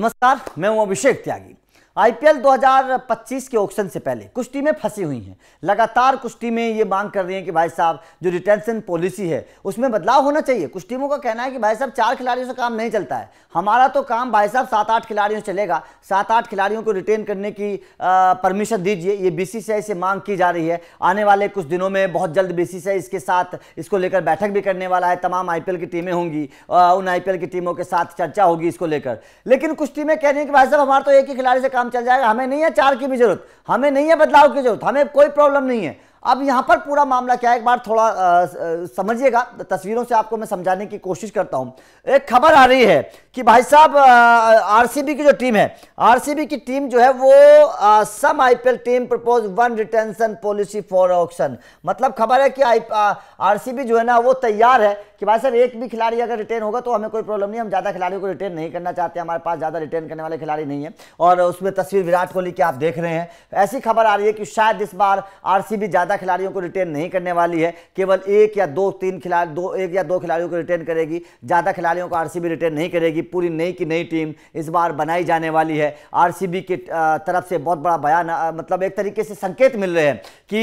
नमस्कार मैं हूं अभिषेक त्यागी आईपीएल 2025 के ऑक्शन से पहले कुछ टीमें फंसी हुई हैं लगातार कुछ टीमें ये मांग कर रही हैं कि भाई साहब जो रिटेंशन पॉलिसी है उसमें बदलाव होना चाहिए कुछ टीमों का कहना है कि भाई साहब चार खिलाड़ियों से काम नहीं चलता है हमारा तो काम भाई साहब सात आठ खिलाड़ियों से चलेगा सात आठ खिलाड़ियों को रिटेन करने की परमिशन दीजिए ये बी से मांग की जा रही है आने वाले कुछ दिनों में बहुत जल्द बी इसके साथ इसको लेकर बैठक भी करने वाला है तमाम आई की टीमें होंगी उन आई की टीमों के साथ चर्चा होगी इसको लेकर लेकिन कुछ टीमें कह रही हैं कि भाई साहब हमारा तो एक ही खिलाड़ी से काम काम चल जाएगा हमें नहीं है चार की भी जरूरत हमें नहीं है बदलाव की जरूरत हमें कोई प्रॉब्लम नहीं है अब यहाँ पर पूरा मामला क्या है एक बार थोड़ा समझिएगा तस्वीरों से आपको मैं समझाने की कोशिश करता हूँ एक खबर आ रही है कि भाई साहब आरसीबी की जो टीम है आरसीबी की टीम जो है वो some IPL team propose one retention policy for auction मतलब खबर है कि आरसीबी जो है ना वो तैयार है कि भाई साहब एक भी खिलाड़ी अगर रिटेन होगा तो हमें कोई प्रॉब्लम नहीं हम ज़्यादा खिलाड़ियों को रिटेन नहीं करना चाहते हमारे पास ज़्यादा रिटेन करने वाले खिलाड़ी नहीं है और उसमें तस्वीर विराट कोहली की आप देख रहे हैं ऐसी खबर आ रही है कि शायद इस बार आर ज़्यादा खिलाड़ियों को रिटेन नहीं करने वाली है केवल एक या दो तीन खिलाड़ी दो एक या दो खिलाड़ियों को रिटेन करेगी ज़्यादा खिलाड़ियों को आर रिटेन नहीं करेगी पूरी नई की नई टीम इस बार बनाई जाने वाली है आरसीबी की तरफ से बहुत बड़ा बयान मतलब एक तरीके से संकेत मिल रहे हैं कि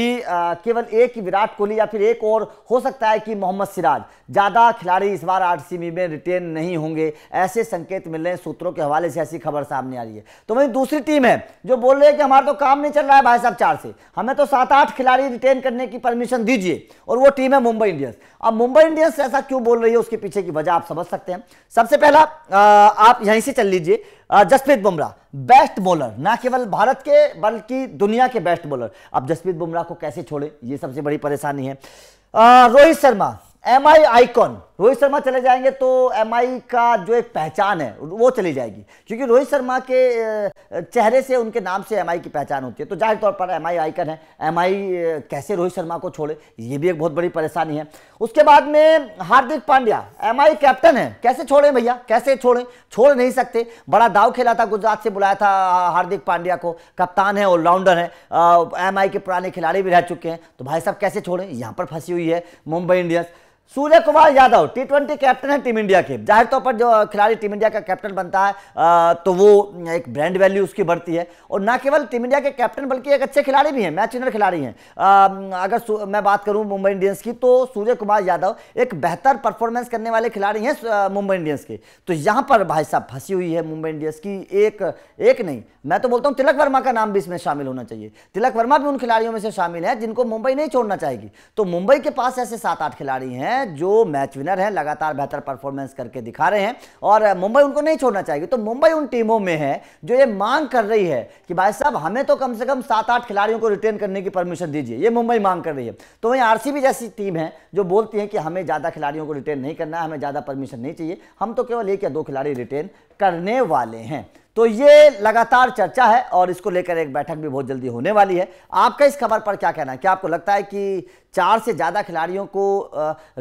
केवल एक ही विराट कोहली या फिर एक और हो सकता है कि मोहम्मद सिराज ज़्यादा खिलाड़ी इस बार आर में रिटेन नहीं होंगे ऐसे संकेत मिल रहे हैं सूत्रों के हवाले से ऐसी खबर सामने आ रही है तो वही दूसरी टीम है जो बोल रहे हैं कि हमारा तो काम नहीं चल रहा है भाई साहब चार से हमें तो सात आठ खिलाड़ी रिटेन करने की परमिशन दीजिए और वो टीम है मुंबई इंडियंस अब मुंबई इंडियंस ऐसा क्यों बोल रही है उसके पीछे की वजह आप समझ सकते हैं सबसे पहला आप यहीं से चल लीजिए जसप्रीत बुमराह बेस्ट बॉलर ना केवल भारत के बल्कि दुनिया के बेस्ट बॉलर अब जसप्रीत बुमराह को कैसे छोड़े ये सबसे बड़ी परेशानी है Rohit Sharma M I icon Rohit Sharma चले जाएंगे तो एम का जो एक पहचान है वो चली जाएगी क्योंकि रोहित शर्मा के चेहरे से उनके नाम से एम की पहचान होती है तो जाहिर तौर पर एम आइकन है एम कैसे रोहित शर्मा को छोड़े ये भी एक बहुत बड़ी परेशानी है उसके बाद में हार्दिक पांड्या एम कैप्टन है कैसे छोड़े भैया कैसे छोड़ें छोड़ नहीं सकते बड़ा दाव खेला था गुजरात से बुलाया था हार्दिक पांड्या को कप्तान है ऑलराउंडर है एम के पुराने खिलाड़ी भी रह चुके हैं तो भाई साहब कैसे छोड़ें यहाँ पर फंसी हुई है Mumbai Indians Surya Kumar Yadav T twenty captain है टीम इंडिया के जाहिर तौर पर जो खिलाड़ी टीम इंडिया का कैप्टन बनता है तो वो एक ब्रांड वैल्यू उसकी बढ़ती है और ना केवल टीम इंडिया के कैप्टन बल्कि एक अच्छे खिलाड़ी भी हैं मैच विनर खिलाड़ी हैं अगर मैं बात करूं मुंबई इंडियंस की तो सूर्य कुमार यादव एक बेहतर परफॉर्मेंस करने वाले खिलाड़ी हैं मुंबई इंडियंस के तो यहाँ पर भाई साहब फंसी हुई है मुंबई इंडियंस की एक एक नहीं मैं तो बोलता हूँ तिलक वर्मा का नाम भी इसमें शामिल होना चाहिए तिलक वर्मा भी उन खिलाड़ियों में से शामिल है जिनको मुंबई नहीं छोड़ना चाहेगी तो मुंबई के पास ऐसे सात आठ खिलाड़ी हैं हैं जो मैच विनर हैं लगातार बेहतर परफॉर्मेंस करके दिखा रहे हैं और मुंबई उनको नहीं छोड़ना चाहिए तो मुंबई उन टीमों में है जो ये मांग कर रही है कि भाई साहब हमें तो कम से कम सात आठ खिलाड़ियों को रिटेन करने की परमिशन दीजिए ये मुंबई मांग कर रही है तो वहीं आरसीबी जैसी टीम है जो बोलती है कि हमें ज़्यादा खिलाड़ियों को रिटेन नहीं करना है हमें ज़्यादा परमिशन नहीं चाहिए हम तो केवल एक या दो खिलाड़ी रिटेन करने वाले हैं तो ये लगातार चर्चा है और इसको लेकर एक बैठक भी बहुत जल्दी होने वाली है आपका इस खबर पर क्या कहना है क्या आपको लगता है कि चार से ज़्यादा खिलाड़ियों को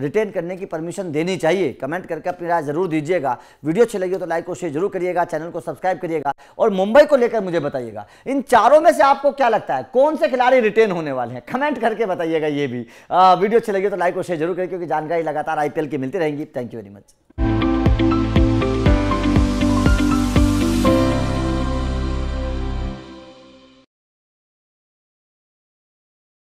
रिटेन करने की परमिशन देनी चाहिए कमेंट करके अपनी राय जरूर दीजिएगा वीडियो अच्छी लगी तो लाइक और शेयर जरूर करिएगा चैनल को सब्सक्राइब करिएगा और मुंबई को लेकर मुझे बताइएगा इन चारों में से आपको क्या लगता है कौन से खिलाड़ी रिटेन होने वाले हैं कमेंट करके बताइएगा ये भी वीडियो अच्छी लगी तो लाइक और शेयर जरूर करिए क्योंकि जानकारी लगातार आई की मिलती रहेंगी थैंक यू वेरी मच